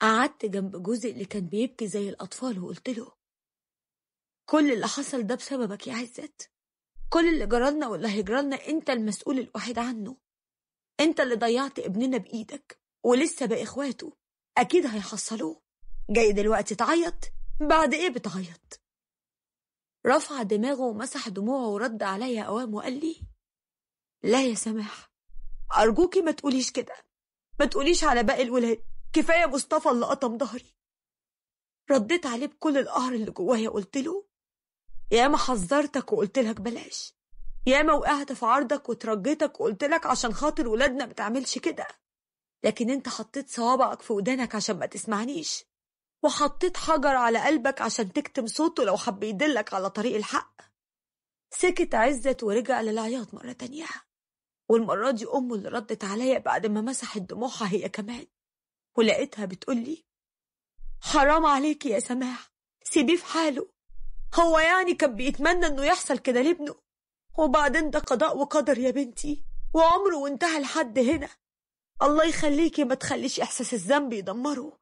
قعدت جنب جوزي اللي كان بيبكي زي الأطفال وقلت له كل اللي حصل ده بسببك يا عزت كل اللي جرالنا واللي هيجرالنا انت المسؤول الوحيد عنه انت اللي ضيعت ابننا بإيدك ولسه بقى إخواته أكيد هيحصلوه جاي دلوقتي تعيط بعد إيه بتعيط رفع دماغه ومسح دموعه ورد عليا أوام وقال لي لا يا سماح أرجوكي ما تقوليش كده ما تقوليش على باقي الولاد كفاية مصطفى اللي قطم ظهري رديت عليه بكل القهر اللي جوايا قلت له ياما حذرتك وقلت لك بلاش ياما وقعت في عرضك وترجيتك وقلت لك عشان خاطر ولادنا ما تعملش كده لكن انت حطيت صوابعك في ودانك عشان ما تسمعنيش وحطيت حجر على قلبك عشان تكتم صوته لو حب يدلك على طريق الحق سكت عزت ورجع للعياط مرة تانية والمرة دي أمه اللي ردت عليا بعد ما مسحت دموعها هي كمان ولقيتها بتقولي حرام عليك يا سماح سيبيه في حاله هو يعني كان بيتمنى انه يحصل كده لابنه وبعدين ده قضاء وقدر يا بنتي وعمره وانتهى لحد هنا الله يخليكي ما تخليش احساس الذنب يدمره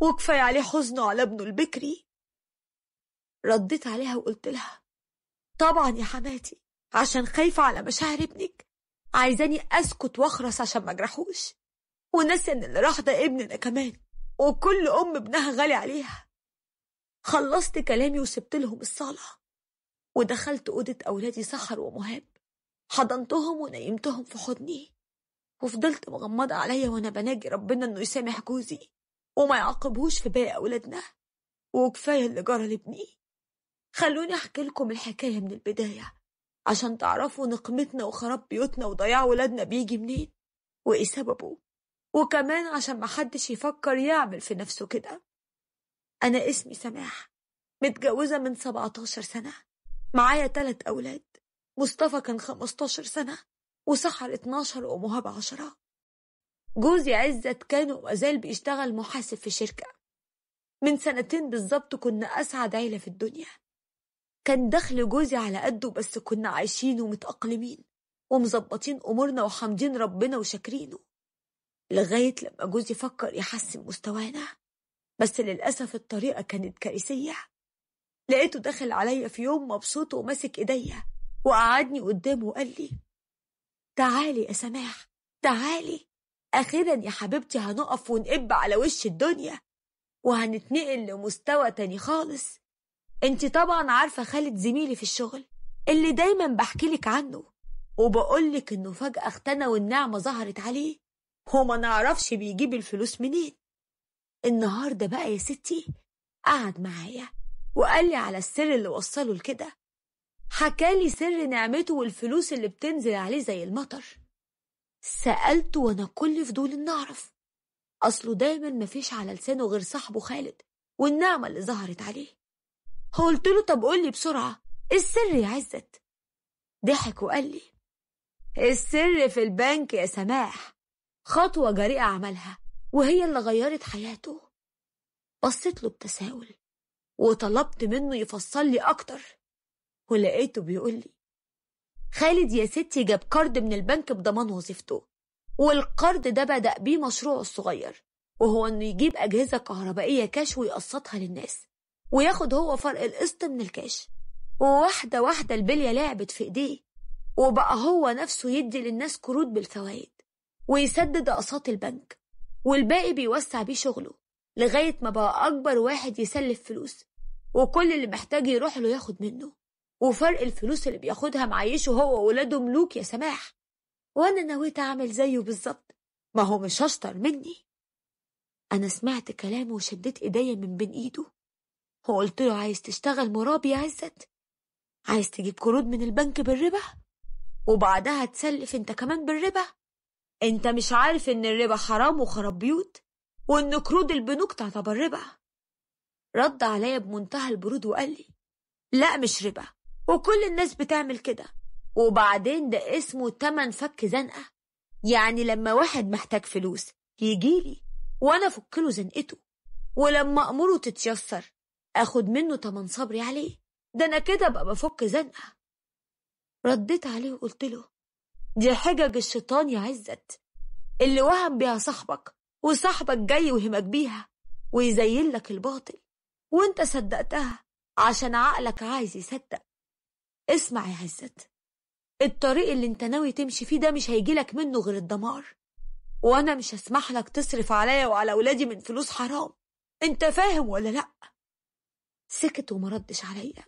وكفايه عليه حزنه على ابنه البكري رديت عليها وقلت لها طبعا يا حماتي عشان خايفه على مشاعر ابنك عايزاني اسكت واخرس عشان ما اجرحوش ونسى إن اللي راح ده ابننا كمان وكل أم ابنها غالي عليها خلصت كلامي وسبت لهم الصالة ودخلت أوضة أولادي سحر ومهاب حضنتهم ونيمتهم في حضني وفضلت مغمضة عليا وأنا بناجي ربنا إنه يسامح جوزي وما يعاقبهوش في باقي أولادنا وكفاية اللي جرى لابني خلوني أحكي لكم الحكاية من البداية عشان تعرفوا نقمتنا وخراب بيوتنا وضياع ولادنا بيجي منين وإيه سببه وكمان عشان محدش يفكر يعمل في نفسه كده أنا اسمي سماح متجوزة من 17 سنة معايا تلت أولاد مصطفى كان 15 سنة وسحر 12 ومهاب 10 جوزي عزت كان ومازال بيشتغل محاسب في شركة من سنتين بالظبط كنا أسعد عيلة في الدنيا كان دخل جوزي على قده بس كنا عايشين ومتأقلمين ومظبطين أمورنا وحامدين ربنا وشاكرينه لغاية لما جوزي فكر يحسن مستوانا بس للأسف الطريقة كانت كارثية لقيته دخل عليا في يوم مبسوط وماسك إيديا وقعدني قدامه وقال لي تعالي يا سماح تعالي أخيرا يا حبيبتي هنقف ونقب على وش الدنيا وهنتنقل لمستوى تاني خالص انت طبعا عارفة خالد زميلي في الشغل اللي دايما بحكيلك عنه وبقولك انه فجأة اختنى والنعمة ظهرت عليه هو ما نعرفش بيجيب الفلوس منين النهارده بقى يا ستي قعد معايا وقال لي على السر اللي وصله لكده حكالي سر نعمته والفلوس اللي بتنزل عليه زي المطر سألته وأنا كل فضول إن أعرف أصله دايما مفيش على لسانه غير صاحبه خالد والنعمة اللي ظهرت عليه قلت له طب قولي بسرعة إيه السر يا عزت ضحك وقال لي السر في البنك يا سماح خطوة جريئة عملها وهي اللي غيرت حياته بصيت له بتساؤل وطلبت منه يفصل لي أكتر ولقيته بيقول لي خالد يا ستي جاب قرض من البنك بضمان وظيفته والقرض ده بدأ بيه مشروعه الصغير وهو إنه يجيب أجهزة كهربائية كاش ويقسطها للناس وياخد هو فرق القسط من الكاش وواحدة واحدة البلية لعبت في إيديه وبقى هو نفسه يدي للناس كروت بالفوائد ويسدد أقساط البنك والباقي بيوسع بيه شغله لغاية ما بقى أكبر واحد يسلف فلوس وكل اللي محتاج يروح له ياخد منه وفرق الفلوس اللي بياخدها معيشه هو وولاده ملوك يا سماح وأنا نويت أعمل زيه بالظبط ما هو مش أشطر مني أنا سمعت كلامه وشديت إيديا من بين إيده وقلت له عايز تشتغل مرابي يا عزت عايز تجيب قروض من البنك بالربا وبعدها تسلف انت كمان بالربا انت مش عارف ان الربا حرام وخراب بيوت وان قروض البنوك تعتبر ربا رد عليا بمنتهى البرود وقال لي لا مش ربا وكل الناس بتعمل كده وبعدين ده اسمه تمن فك زنقة يعني لما واحد محتاج فلوس يجيلي وانا افكله زنقته ولما امره تتيسر اخد منه تمن صبري عليه ده انا كده بقى بفك زنقة رديت عليه وقلت له دي حجج الشيطان يا عزت اللي وهم بيها صاحبك وصاحبك جاي وهمك بيها ويزين لك الباطل وانت صدقتها عشان عقلك عايز يصدق اسمع يا عزت الطريق اللي انت ناوي تمشي فيه ده مش هيجيلك منه غير الدمار وانا مش هسمح لك تصرف عليا وعلى ولادي من فلوس حرام انت فاهم ولا لا سكت وما ردش عليا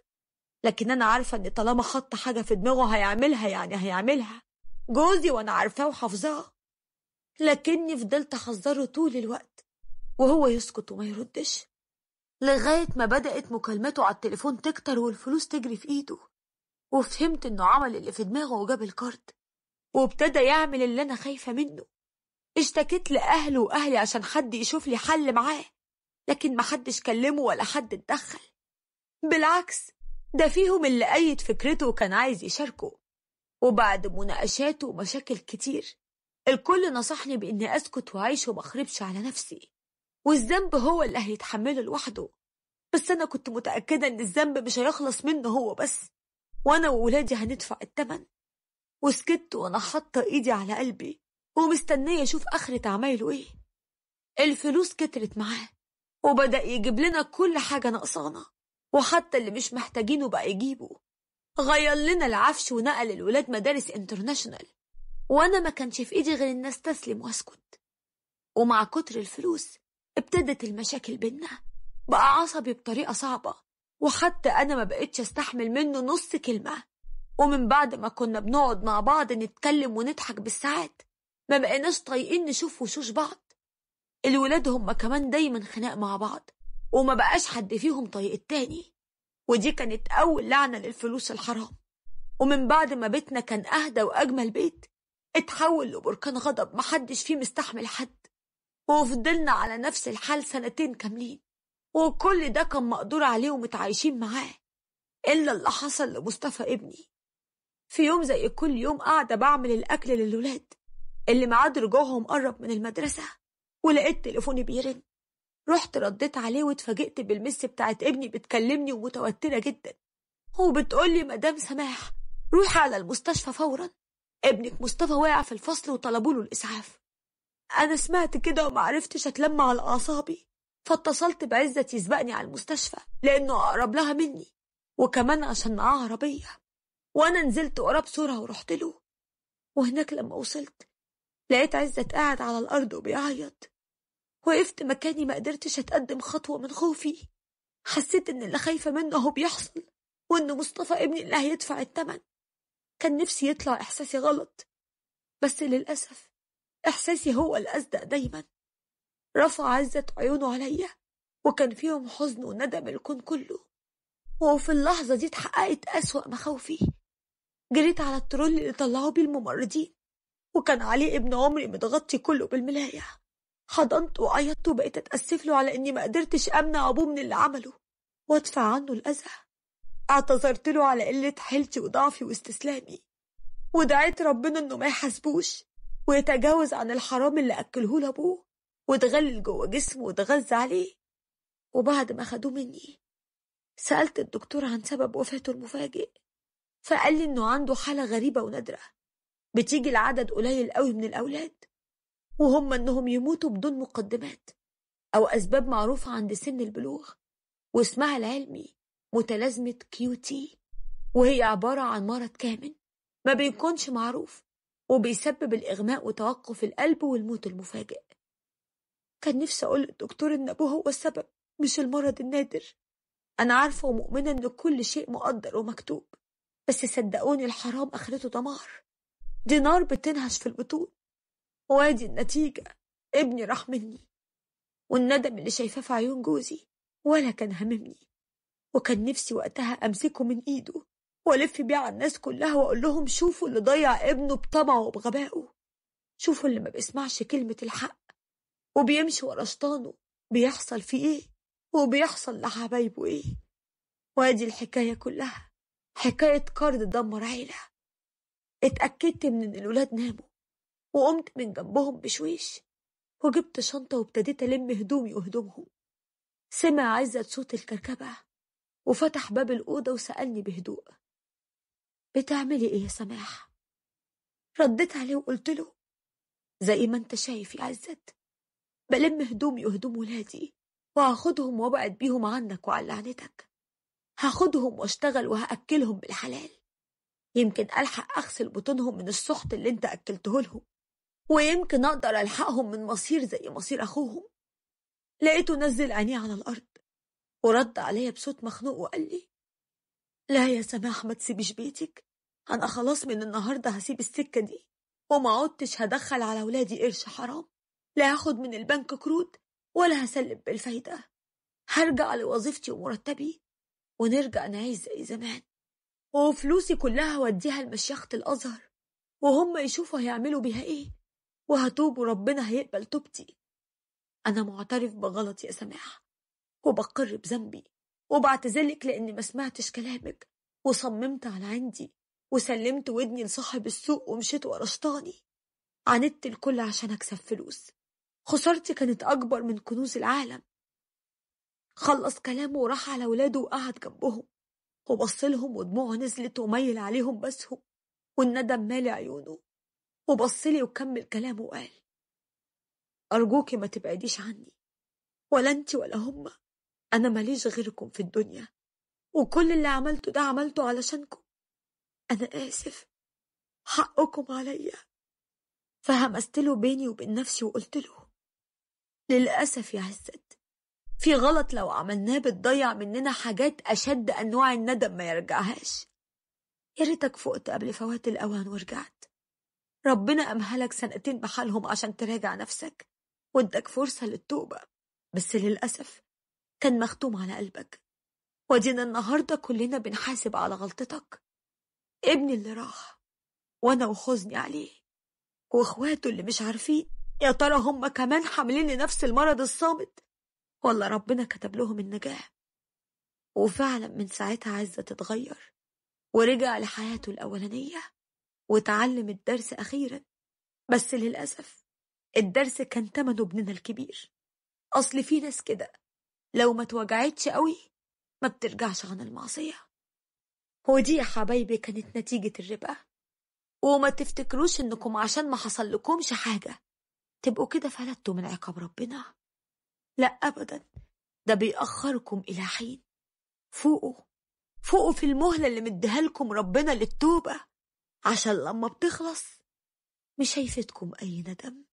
لكن انا عارفه ان طالما حط حاجه في دماغه هيعملها يعني هيعملها جوزي وانا عارفاه وحافظاه لكني فضلت احذره طول الوقت وهو يسكت وما يردش لغاية ما بدأت مكالماته على التليفون تكتر والفلوس تجري في ايده وفهمت انه عمل اللي في دماغه وجاب الكارت وابتدى يعمل اللي انا خايفة منه اشتكيت لأهله وأهلي عشان حد يشوف لي حل معاه لكن محدش كلمه ولا حد اتدخل بالعكس ده فيهم اللي أيد فكرته وكان عايز يشاركه وبعد مناقشات ومشاكل كتير الكل نصحني بإني أسكت وأعيش ومخربش على نفسي والذنب هو اللي هيتحمله لوحده بس أنا كنت متأكدة إن الذنب مش هيخلص منه هو بس وأنا وولادي هندفع التمن وسكت وأنا حاطة إيدي على قلبي ومستنية أشوف آخرة عمايله إيه الفلوس كترت معاه وبدأ يجيب لنا كل حاجة ناقصانا وحتى اللي مش محتاجينه بقى يجيبه غير لنا العفش ونقل الولاد مدارس انترناشونال وانا ما كانش في ايدي غير ان استسلم واسكت ومع كتر الفلوس ابتدت المشاكل بينا بقى عصبي بطريقه صعبه وحتى انا ما بقتش استحمل منه نص كلمه ومن بعد ما كنا بنقعد مع بعض نتكلم ونضحك بالساعات ما بقيناش طايقين نشوف وشوش بعض الولاد هما كمان دايما خناق مع بعض وما بقاش حد فيهم طايق التاني ودي كانت أول لعنة للفلوس الحرام ومن بعد ما بيتنا كان أهدى وأجمل بيت اتحول لبركان غضب محدش فيه مستحمل حد وفضلنا على نفس الحال سنتين كاملين وكل ده كان مقدور عليه ومتعايشين معاه إلا اللي حصل لمصطفى ابني في يوم زي كل يوم قاعدة بعمل الأكل للولاد اللي معاد رجوعهم قرب من المدرسة ولقيت تليفوني بيرن رحت رديت عليه واتفاجئت بالمس بتاعت ابني بتكلمني ومتوترة جدا وبتقولي مدام سماح روح على المستشفى فورا ابنك مصطفى واقع في الفصل وطلبوا له الإسعاف أنا سمعت كده ومعرفتش أتلم على أعصابي فاتصلت بعزة يسبقني على المستشفى لأنه أقرب لها مني وكمان عشان معاه عربية وأنا نزلت وراه بسرعة ورحت له وهناك لما وصلت لقيت عزت قاعد على الأرض وبيعيط وقفت مكاني ما قدرتش أتقدم خطوة من خوفي حسيت إن اللي خايفة منه هو بيحصل وإن مصطفى ابني اللي هيدفع التمن كان نفسي يطلع إحساسي غلط بس للأسف إحساسي هو الأصدق دايما رفع عزة عيونه عليا وكان فيهم حزن وندم الكون كله وفي اللحظة دي اتحققت أسوأ مخاوفي جريت على الترول اللي طلعوا بيه الممرضين وكان عليه ابن عمري متغطي كله بالملاية حضنت وعيطت وبقيت أتأسف له على إني ما قدرتش أمنع أبوه من اللي عمله وأدفع عنه الأذى اعتذرت له على قلة حيلتي وضعفي واستسلامي ودعيت ربنا إنه ما يحاسبوش ويتجاوز عن الحرام اللي أكله لأبوه واتغلل جوه جسمه واتغذى عليه وبعد ما خدوه مني سألت الدكتور عن سبب وفاته المفاجئ فقال لي إنه عنده حالة غريبة ونادرة بتيجي لعدد قليل قوي من الأولاد وهم أنهم يموتوا بدون مقدمات أو أسباب معروفة عند سن البلوغ واسمها العلمي متلازمة كيو تي وهي عبارة عن مرض كامن ما بيكونش معروف وبيسبب الإغماء وتوقف القلب والموت المفاجئ كان نفسي أقول للدكتور إن أبوه هو السبب مش المرض النادر أنا عارفة ومؤمنة إن كل شيء مقدر ومكتوب بس صدقوني الحرام آخرته دمار دي نار بتنهش في البطون وادي النتيجة ابني راح مني والندم اللي شايفاه في عيون جوزي ولا كان هممني وكان نفسي وقتها أمسكه من إيده وألف بيه على الناس كلها وأقول لهم شوفوا اللي ضيع ابنه بطمعه وبغبائه شوفوا اللي ما بيسمعش كلمة الحق وبيمشي ورا شيطانه بيحصل فيه إيه وبيحصل لحبايبه إيه وادي الحكاية كلها حكاية قرض دمر عيلة اتأكدت من إن الولاد ناموا وقمت من جنبهم بشويش وجبت شنطة وابتديت ألم هدومي وهدومهم سمع عزت صوت الكركبة وفتح باب الأوضة وسألني بهدوء بتعملي إيه يا سماح؟ رديت عليه وقلت له زي ما انت شايف يا عزت بلم هدومي وهدوم ولادي وهاخدهم وابعد بيهم عنك وعن لعنتك هاخدهم واشتغل وهأكلهم بالحلال يمكن ألحق أغسل بطونهم من السحت اللي انت أكلته لهم ويمكن أقدر ألحقهم من مصير زي مصير أخوهم لقيته نزل عينيه على الأرض ورد عليا بصوت مخنوق وقال لي لا يا سماح ما تسيبيش بيتك أنا خلاص من النهاردة هسيب السكة دي وما عدتش هدخل على ولادي قرش حرام لا هاخد من البنك كروت ولا هسلم بالفايدة هرجع لوظيفتي ومرتبي ونرجع نعيش زي زمان وفلوسي كلها وديها لمشيخة الأزهر وهم يشوفوا هيعملوا بيها إيه وهتوب وربنا هيقبل توبتي أنا معترف بغلط يا سماح وبقر بذنبي وبعتذرلك لأني ما سمعتش كلامك وصممت على عندي وسلمت ودني لصاحب السوق ومشيت ورا شيطاني عاندت الكل عشان أكسب فلوس خسارتي كانت أكبر من كنوز العالم خلص كلامه وراح على ولاده وقعد جنبهم وبصلهم ودموعه نزلت وميل عليهم بسهم والندم مالي عيونه وبصلي وكمل كلامه وقال أرجوكي ما تبعديش عني ولا أنت ولا هما أنا ماليش غيركم في الدنيا وكل اللي عملته ده عملته علشانكم أنا آسف حقكم عليا فهمست له بيني وبين نفسي وقلت له للأسف يا عزت في غلط لو عملناه بتضيع مننا حاجات أشد أنواع الندم ما يرجعهاش يا ريتك فقت قبل فوات الأوان ورجعت ربنا أمهلك سنتين بحالهم عشان تراجع نفسك وادك فرصة للتوبة بس للأسف كان مختوم على قلبك ودينا النهاردة كلنا بنحاسب على غلطتك ابني اللي راح وأنا وخزني عليه وإخواته اللي مش عارفين يا ترى هم كمان حاملين لنفس المرض الصامت ولا ربنا كتب لهم النجاة وفعلا من ساعتها عزة تتغير ورجع لحياته الأولانية وتعلم الدرس أخيرا بس للأسف الدرس كان تمنه ابننا الكبير أصل في ناس كده لو ما توجعتش قوي ما بترجعش عن المعصية ودي يا حبايبي كانت نتيجة الربا وما تفتكروش انكم عشان ما حصل لكمش حاجة تبقوا كده فلتوا من عقاب ربنا لا أبدا ده بيأخركم إلى حين فوقوا فوقوا في المهلة اللي مديها لكم ربنا للتوبة عشان لما بتخلص مش هيفيدكم أي ندم